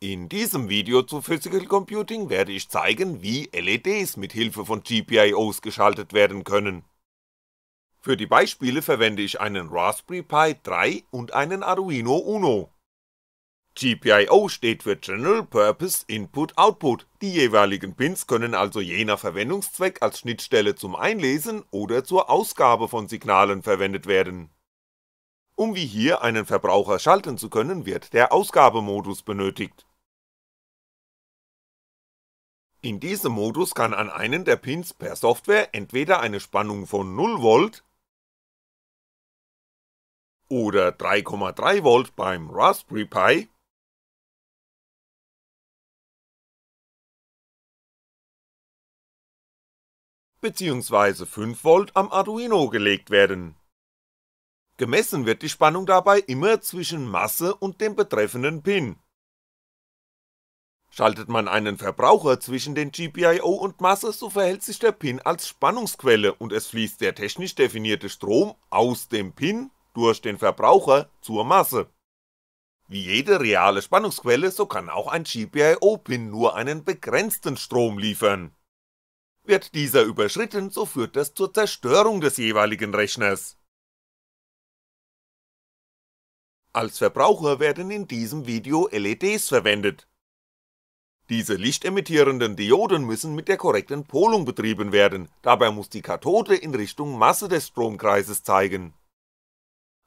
In diesem Video zu Physical Computing werde ich zeigen, wie LEDs mit Hilfe von GPIOs geschaltet werden können. Für die Beispiele verwende ich einen Raspberry Pi 3 und einen Arduino Uno. GPIO steht für General Purpose Input Output, die jeweiligen Pins können also je nach Verwendungszweck als Schnittstelle zum Einlesen oder zur Ausgabe von Signalen verwendet werden. Um wie hier einen Verbraucher schalten zu können, wird der Ausgabemodus benötigt. In diesem Modus kann an einen der Pins per Software entweder eine Spannung von 0V oder 3,3V beim Raspberry Pi bzw. 5V am Arduino gelegt werden. Gemessen wird die Spannung dabei immer zwischen Masse und dem betreffenden Pin Schaltet man einen Verbraucher zwischen den GPIO und Masse, so verhält sich der Pin als Spannungsquelle und es fließt der technisch definierte Strom aus dem Pin durch den Verbraucher zur Masse. Wie jede reale Spannungsquelle, so kann auch ein GPIO-Pin nur einen begrenzten Strom liefern. Wird dieser überschritten, so führt das zur Zerstörung des jeweiligen Rechners. Als Verbraucher werden in diesem Video LEDs verwendet, diese lichtemittierenden Dioden müssen mit der korrekten Polung betrieben werden, dabei muss die Kathode in Richtung Masse des Stromkreises zeigen.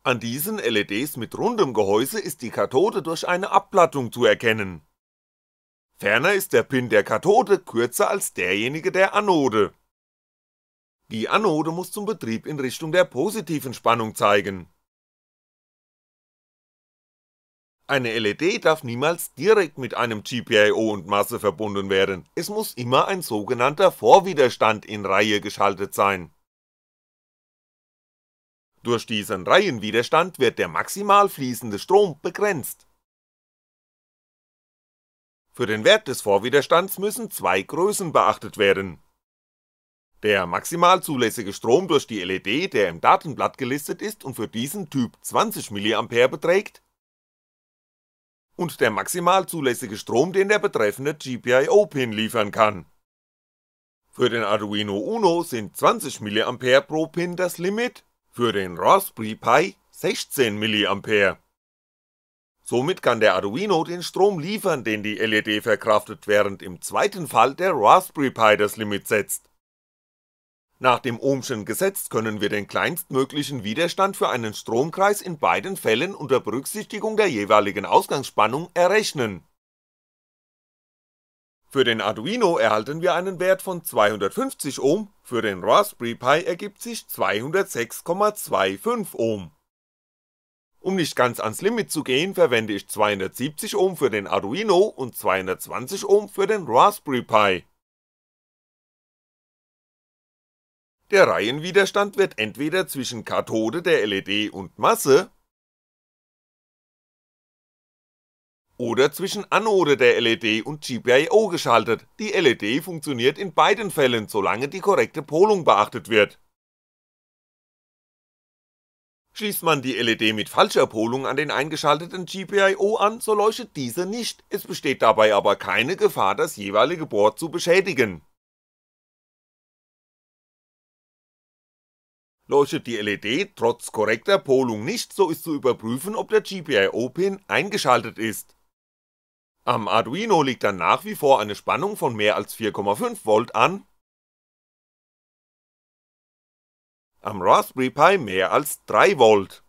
An diesen LEDs mit rundem Gehäuse ist die Kathode durch eine Abplattung zu erkennen. Ferner ist der Pin der Kathode kürzer als derjenige der Anode. Die Anode muss zum Betrieb in Richtung der positiven Spannung zeigen Eine LED darf niemals direkt mit einem GPIO und Masse verbunden werden, es muss immer ein sogenannter Vorwiderstand in Reihe geschaltet sein. Durch diesen Reihenwiderstand wird der maximal fließende Strom begrenzt. Für den Wert des Vorwiderstands müssen zwei Größen beachtet werden. Der maximal zulässige Strom durch die LED, der im Datenblatt gelistet ist und für diesen Typ 20mA beträgt und der maximal zulässige Strom, den der betreffende GPIO-Pin liefern kann. Für den Arduino Uno sind 20mA pro Pin das Limit, für den Raspberry Pi 16mA. Somit kann der Arduino den Strom liefern, den die LED verkraftet, während im zweiten Fall der Raspberry Pi das Limit setzt. Nach dem Ohmschen Gesetz können wir den kleinstmöglichen Widerstand für einen Stromkreis in beiden Fällen unter Berücksichtigung der jeweiligen Ausgangsspannung errechnen. Für den Arduino erhalten wir einen Wert von 250 Ohm, für den Raspberry Pi ergibt sich 206,25 Ohm. Um nicht ganz ans Limit zu gehen, verwende ich 270 Ohm für den Arduino und 220 Ohm für den Raspberry Pi. der Reihenwiderstand wird entweder zwischen Kathode der LED und Masse oder zwischen Anode der LED und GPIO geschaltet, die LED funktioniert in beiden Fällen, solange die korrekte Polung beachtet wird. Schließt man die LED mit falscher Polung an den eingeschalteten GPIO an, so leuchtet diese nicht, es besteht dabei aber keine Gefahr, das jeweilige Board zu beschädigen. Leuchtet die LED trotz korrekter Polung nicht, so ist zu überprüfen, ob der GPIO-Pin eingeschaltet ist. Am Arduino liegt dann nach wie vor eine Spannung von mehr als 4,5V an, am Raspberry Pi mehr als 3V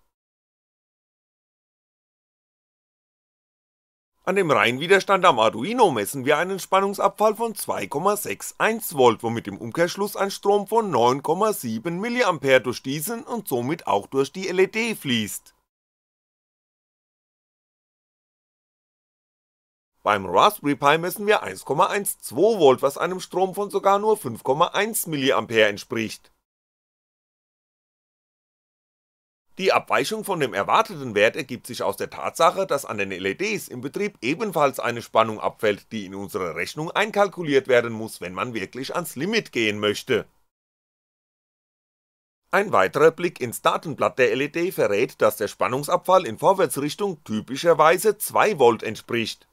An dem Reihenwiderstand am Arduino messen wir einen Spannungsabfall von 2,61V, womit im Umkehrschluss ein Strom von 9,7mA durch diesen und somit auch durch die LED fließt. Beim Raspberry Pi messen wir 1,12V, was einem Strom von sogar nur 5,1mA entspricht Die Abweichung von dem erwarteten Wert ergibt sich aus der Tatsache, dass an den LEDs im Betrieb ebenfalls eine Spannung abfällt, die in unsere Rechnung einkalkuliert werden muss, wenn man wirklich ans Limit gehen möchte. Ein weiterer Blick ins Datenblatt der LED verrät, dass der Spannungsabfall in Vorwärtsrichtung typischerweise 2V entspricht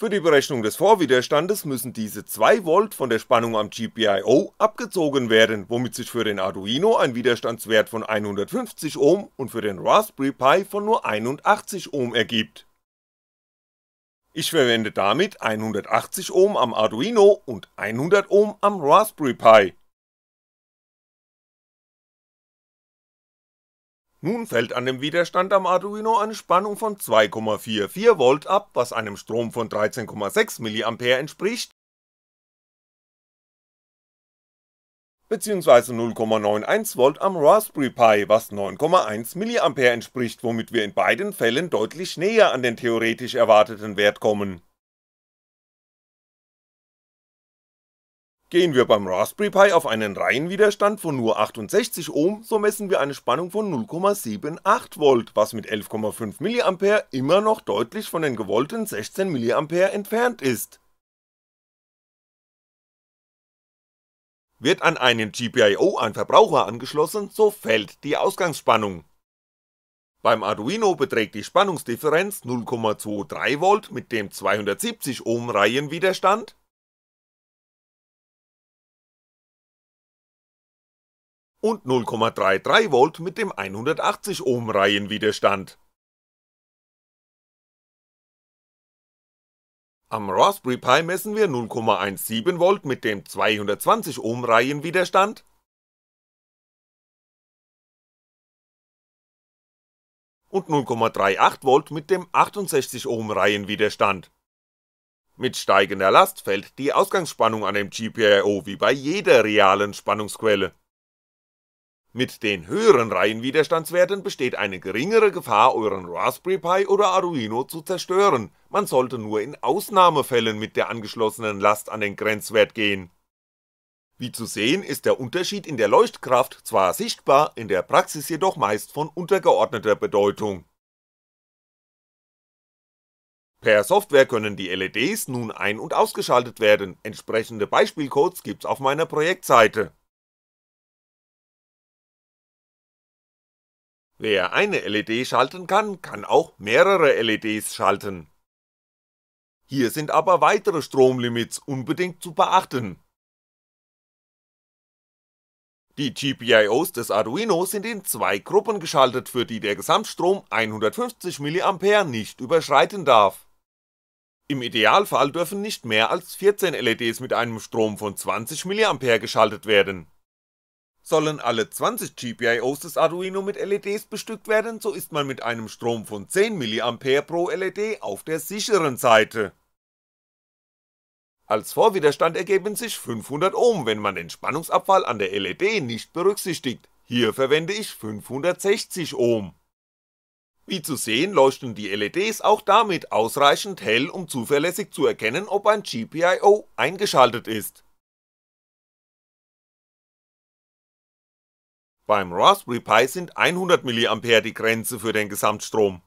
für die Berechnung des Vorwiderstandes müssen diese 2 v von der Spannung am GPIO abgezogen werden, womit sich für den Arduino ein Widerstandswert von 150 Ohm und für den Raspberry Pi von nur 81 Ohm ergibt. Ich verwende damit 180 Ohm am Arduino und 100 Ohm am Raspberry Pi Nun fällt an dem Widerstand am Arduino eine Spannung von 2,44V ab, was einem Strom von 13,6mA entspricht beziehungsweise 0,91V am Raspberry Pi, was 9,1mA entspricht, womit wir in beiden Fällen deutlich näher an den theoretisch erwarteten Wert kommen Gehen wir beim Raspberry Pi auf einen Reihenwiderstand von nur 68 Ohm, so messen wir eine Spannung von 0,78V, was mit 11,5mA immer noch deutlich von den gewollten 16mA entfernt ist. Wird an einen GPIO ein Verbraucher angeschlossen, so fällt die Ausgangsspannung. Beim Arduino beträgt die Spannungsdifferenz 0,23V mit dem 270 Ohm Reihenwiderstand und 0,33 v mit dem 180 Ohm Reihenwiderstand. Am Raspberry Pi messen wir 0,17 v mit dem 220 Ohm Reihenwiderstand und 0,38 v mit dem 68 Ohm Reihenwiderstand. Mit steigender Last fällt die Ausgangsspannung an dem GPIO wie bei jeder realen Spannungsquelle mit den höheren Reihenwiderstandswerten besteht eine geringere Gefahr, euren Raspberry Pi oder Arduino zu zerstören, man sollte nur in Ausnahmefällen mit der angeschlossenen Last an den Grenzwert gehen. Wie zu sehen ist der Unterschied in der Leuchtkraft zwar sichtbar, in der Praxis jedoch meist von untergeordneter Bedeutung. Per Software können die LEDs nun ein- und ausgeschaltet werden, entsprechende Beispielcodes gibt's auf meiner Projektseite Wer eine LED schalten kann, kann auch mehrere LEDs schalten. Hier sind aber weitere Stromlimits unbedingt zu beachten. Die GPIOs des Arduino sind in zwei Gruppen geschaltet, für die der Gesamtstrom 150mA nicht überschreiten darf. Im Idealfall dürfen nicht mehr als 14 LEDs mit einem Strom von 20mA geschaltet werden Sollen alle 20 GPIOs des Arduino mit LEDs bestückt werden, so ist man mit einem Strom von 10mA pro LED auf der sicheren Seite. Als Vorwiderstand ergeben sich 500 Ohm, wenn man den Spannungsabfall an der LED nicht berücksichtigt, hier verwende ich 560 Ohm. Wie zu sehen leuchten die LEDs auch damit ausreichend hell, um zuverlässig zu erkennen, ob ein GPIO eingeschaltet ist Beim Raspberry Pi sind 100mA die Grenze für den Gesamtstrom.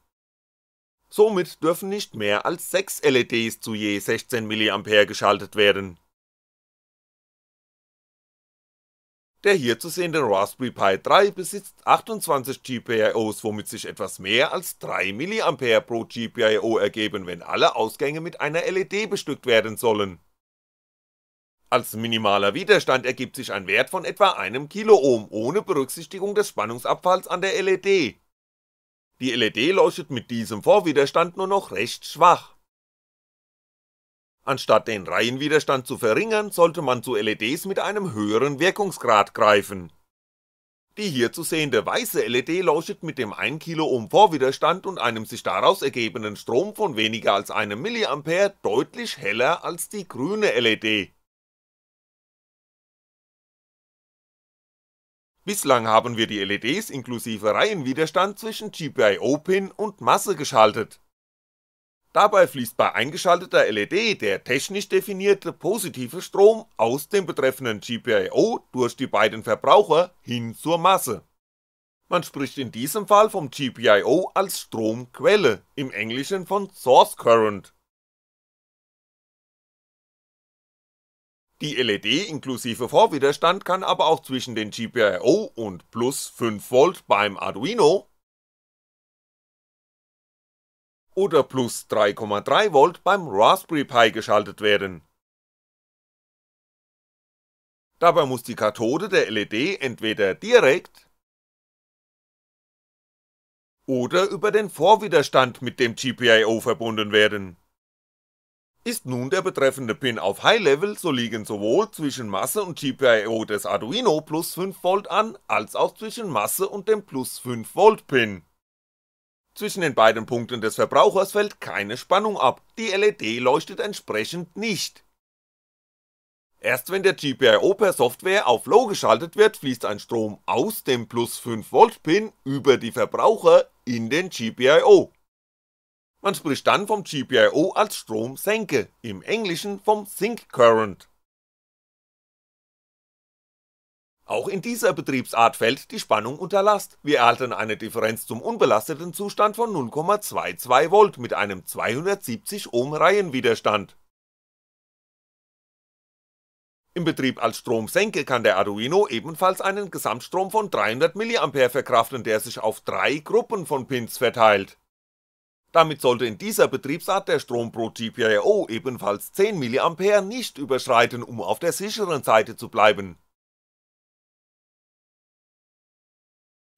Somit dürfen nicht mehr als 6 LEDs zu je 16mA geschaltet werden. Der hier zu sehende Raspberry Pi 3 besitzt 28 GPIOs, womit sich etwas mehr als 3mA pro GPIO ergeben, wenn alle Ausgänge mit einer LED bestückt werden sollen als minimaler Widerstand ergibt sich ein Wert von etwa einem Kiloohm ohne Berücksichtigung des Spannungsabfalls an der LED. Die LED leuchtet mit diesem Vorwiderstand nur noch recht schwach. Anstatt den Reihenwiderstand zu verringern, sollte man zu LEDs mit einem höheren Wirkungsgrad greifen. Die hier zu sehende weiße LED leuchtet mit dem 1 Kiloohm Vorwiderstand und einem sich daraus ergebenden Strom von weniger als einem mA deutlich heller als die grüne LED, Bislang haben wir die LEDs inklusive Reihenwiderstand zwischen GPIO-Pin und Masse geschaltet. Dabei fließt bei eingeschalteter LED der technisch definierte positive Strom aus dem betreffenden GPIO durch die beiden Verbraucher hin zur Masse. Man spricht in diesem Fall vom GPIO als Stromquelle, im Englischen von Source Current Die LED inklusive Vorwiderstand kann aber auch zwischen den GPIO und plus 5V beim Arduino oder plus 3,3V beim Raspberry Pi geschaltet werden. Dabei muss die Kathode der LED entweder direkt oder über den Vorwiderstand mit dem GPIO verbunden werden ist nun der betreffende Pin auf High Level, so liegen sowohl zwischen Masse und GPIO des Arduino plus 5V an, als auch zwischen Masse und dem plus 5V Pin. Zwischen den beiden Punkten des Verbrauchers fällt keine Spannung ab, die LED leuchtet entsprechend nicht. Erst wenn der GPIO per Software auf Low geschaltet wird, fließt ein Strom aus dem plus 5V Pin über die Verbraucher in den GPIO man spricht dann vom GPIO als Stromsenke, im Englischen vom Sink Current. Auch in dieser Betriebsart fällt die Spannung unter Last, wir erhalten eine Differenz zum unbelasteten Zustand von 0,22V mit einem 270 Ohm Reihenwiderstand. Im Betrieb als Stromsenke kann der Arduino ebenfalls einen Gesamtstrom von 300mA verkraften, der sich auf drei Gruppen von Pins verteilt damit sollte in dieser Betriebsart der Strom pro GPIO ebenfalls 10mA nicht überschreiten, um auf der sicheren Seite zu bleiben.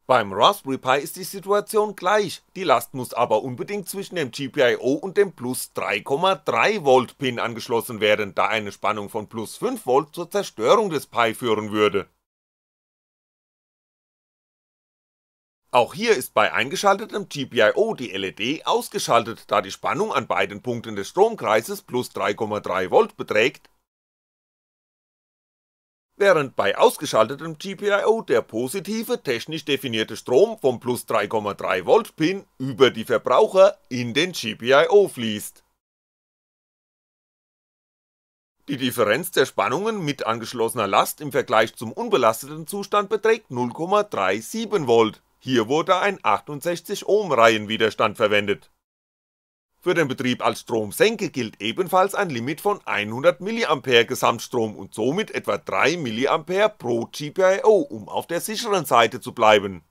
Beim Raspberry Pi ist die Situation gleich, die Last muss aber unbedingt zwischen dem GPIO und dem plus 3,3V Pin angeschlossen werden, da eine Spannung von plus 5V zur Zerstörung des Pi führen würde Auch hier ist bei eingeschaltetem GPIO die LED ausgeschaltet, da die Spannung an beiden Punkten des Stromkreises plus 3,3V beträgt, während bei ausgeschaltetem GPIO der positive technisch definierte Strom vom plus 3,3V Pin über die Verbraucher in den GPIO fließt. Die Differenz der Spannungen mit angeschlossener Last im Vergleich zum unbelasteten Zustand beträgt 0,37V hier wurde ein 68 Ohm Reihenwiderstand verwendet. Für den Betrieb als Stromsenke gilt ebenfalls ein Limit von 100 mA Gesamtstrom und somit etwa 3 mA pro GPIO, um auf der sicheren Seite zu bleiben.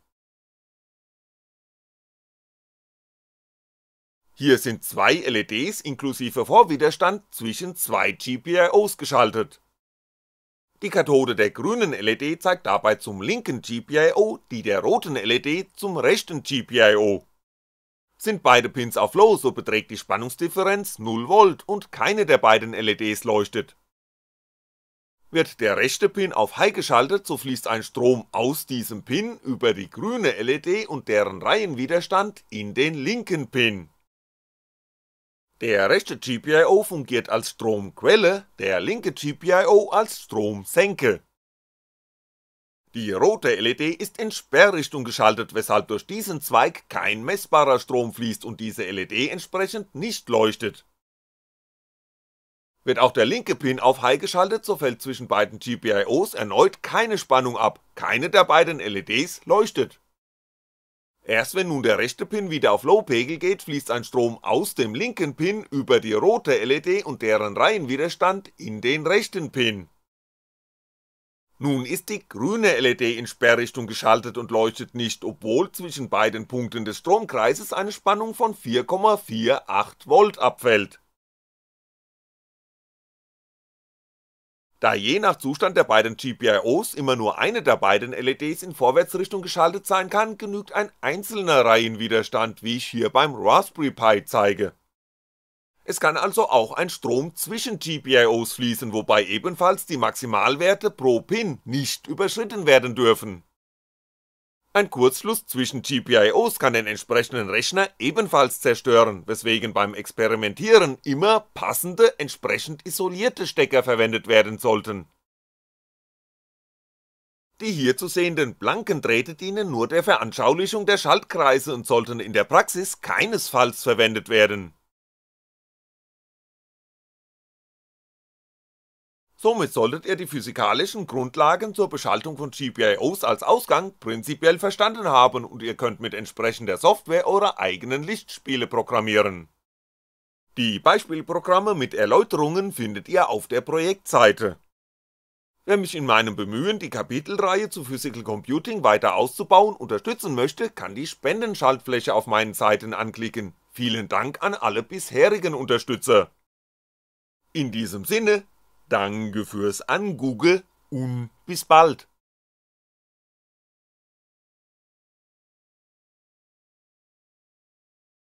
Hier sind zwei LEDs inklusive Vorwiderstand zwischen zwei GPIOs geschaltet die Kathode der grünen LED zeigt dabei zum linken GPIO, die der roten LED zum rechten GPIO. Sind beide Pins auf Low, so beträgt die Spannungsdifferenz 0V und keine der beiden LEDs leuchtet. Wird der rechte Pin auf High geschaltet, so fließt ein Strom aus diesem Pin über die grüne LED und deren Reihenwiderstand in den linken Pin der rechte GPIO fungiert als Stromquelle, der linke GPIO als Stromsenke. Die rote LED ist in Sperrrichtung geschaltet, weshalb durch diesen Zweig kein messbarer Strom fließt und diese LED entsprechend nicht leuchtet. Wird auch der linke Pin auf High geschaltet, so fällt zwischen beiden GPIOs erneut keine Spannung ab, keine der beiden LEDs leuchtet Erst wenn nun der rechte Pin wieder auf Low-Pegel geht, fließt ein Strom aus dem linken Pin über die rote LED und deren Reihenwiderstand in den rechten Pin. Nun ist die grüne LED in Sperrrichtung geschaltet und leuchtet nicht, obwohl zwischen beiden Punkten des Stromkreises eine Spannung von 4,48V abfällt da je nach Zustand der beiden GPIOs immer nur eine der beiden LEDs in Vorwärtsrichtung geschaltet sein kann, genügt ein einzelner Reihenwiderstand, wie ich hier beim Raspberry Pi zeige. Es kann also auch ein Strom zwischen GPIOs fließen, wobei ebenfalls die Maximalwerte pro Pin nicht überschritten werden dürfen ein Kurzschluss zwischen GPIOs kann den entsprechenden Rechner ebenfalls zerstören, weswegen beim Experimentieren immer passende, entsprechend isolierte Stecker verwendet werden sollten. Die hier zu sehenden blanken Drähte dienen nur der Veranschaulichung der Schaltkreise und sollten in der Praxis keinesfalls verwendet werden Somit solltet ihr die physikalischen Grundlagen zur Beschaltung von GPIOs als Ausgang prinzipiell verstanden haben und ihr könnt mit entsprechender Software eure eigenen Lichtspiele programmieren. Die Beispielprogramme mit Erläuterungen findet ihr auf der Projektseite. Wer mich in meinem Bemühen, die Kapitelreihe zu Physical Computing weiter auszubauen, unterstützen möchte, kann die Spendenschaltfläche auf meinen Seiten anklicken. Vielen Dank an alle bisherigen Unterstützer. In diesem Sinne, Danke fürs Angugge und bis bald.